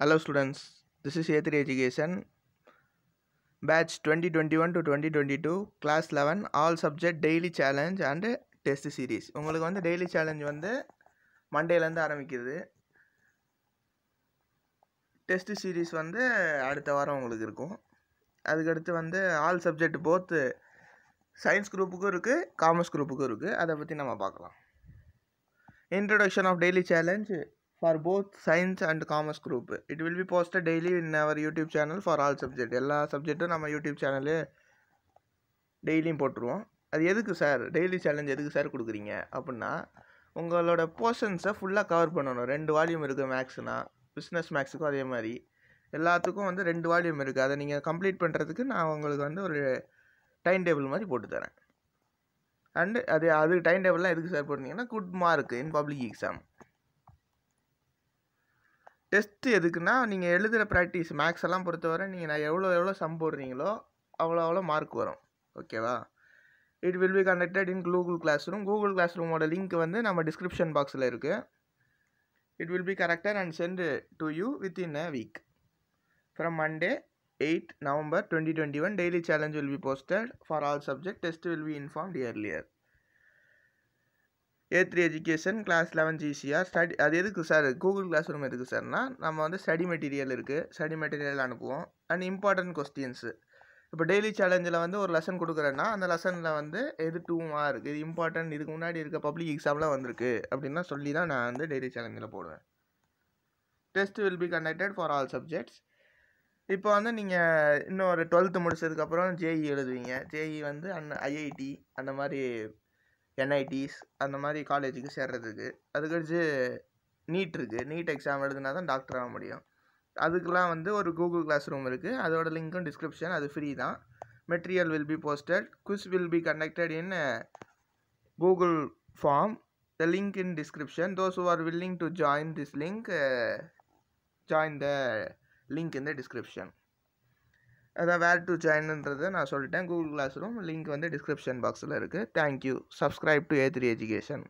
Hello this is Hello education this is twenty one to twenty twenty two class eleven all subject daily challenge and test series. உங்களுக்கு வந்து daily challenge வந்து மண்டேலேருந்து ஆரம்பிக்கிறது test series வந்து அடுத்த வாரம் உங்களுக்கு இருக்கும் அதுக்கடுத்து வந்து ஆல் சப்ஜெக்ட் போத்து சயின்ஸ் குரூப்புக்கும் இருக்குது காமர்ஸ் குரூப்புக்கும் இருக்குது அதை பற்றி நம்ம பார்க்கலாம் introduction of daily challenge for both science and commerce group it will be posted daily in our YouTube channel for all subject எல்லா சப்ஜெக்ட்டும் நம்ம யூடியூப் சேனலே டெய்லியும் போட்டுருவோம் அது எதுக்கு சார் டெய்லி சேலஞ்ச் எதுக்கு சார் கொடுக்குறீங்க அப்படின்னா உங்களோட போர்ஷன்ஸை ஃபுல்லாக கவர் பண்ணணும் ரெண்டு வால்யூம் இருக்குது மேக்ஸ்னா பிஸ்னஸ் மேக்ஸுக்கும் அதே மாதிரி எல்லாத்துக்கும் வந்து ரெண்டு வால்யூம் இருக்குது அதை நீங்கள் கம்ப்ளீட் பண்ணுறதுக்கு நான் உங்களுக்கு வந்து ஒரு டைம் டேபிள் மாதிரி போட்டு தரேன் அண்டு அது அது டைம் டேபிள்லாம் எதுக்கு சார் போட்டிங்கன்னா good mark in public exam test எதுக்குன்னா நீங்கள் எழுதுகிற ப்ராக்டிஸ் மேக்ஸ் எல்லாம் பொறுத்தவரை நீங்கள் நான் எவ்வளோ எவ்வளோ சம் போடுறீங்களோ அவ்வளோ அவ்வளோ மார்க் வரும் ஓகேவா it will be conducted in Google classroom Google கிளாஸ் ரூமோட லிங்க் வந்து நம்ம டிஸ்கிரிப்ஷன் பாக்ஸில் இருக்குது it will be corrected and sent to you within a week from Monday eight November twenty twenty one daily challenge will be posted for all subject test will be inform earlier A three education class eleven GCR study அது எதுக்கு sir Google class room எதுக்கு சார்னா நம்ம வந்து study material இருக்குது study material அனுப்புவோம் and important questions இப்போ daily சேலஞ்சில் வந்து ஒரு லெசன் கொடுக்குறேன்னா அந்த லெசனில் வந்து எது டூ மார்க் இது இம்பார்ட்டன்ட் இதுக்கு முன்னாடி இருக்க பப்ளிக் எக்ஸாம்லாம் வந்திருக்கு அப்படின்னா சொல்லி தான் நான் வந்து டெய்லி சேலஞ்சில் போடுவேன் test will be conducted for all subjects இப்போ வந்து நீங்கள் இன்னும் ஒரு டுவெல்த்து முடிச்சதுக்கப்புறம் ஜேஇ e எழுதுவீங்க ஜேஇ e வந்து அன் ஐஐடி அந்த மாதிரி என்ஐடிஸ் அந்த மாதிரி காலேஜுக்கு சேர்கிறதுக்கு அதுக்கடிச்சு நீட் இருக்குது நீட் எக்ஸாம் எழுதுனா தான் டாக்டர் ஆக முடியும் அதுக்கெலாம் வந்து ஒரு கூகுள் கிளாஸ் ரூம் இருக்குது அதோட லிங்க்கும் டிஸ்கிரிப்ஷன் அது ஃப்ரீ தான் material will be posted quiz will be conducted in Google form the link in description those who are willing to join this link join the link in the description அதான் where to ஜாயின்ன்றதை நான் சொல்லிட்டேன் Google classroom link வந்து description பாக்ஸில் இருக்குது thank you subscribe to A three education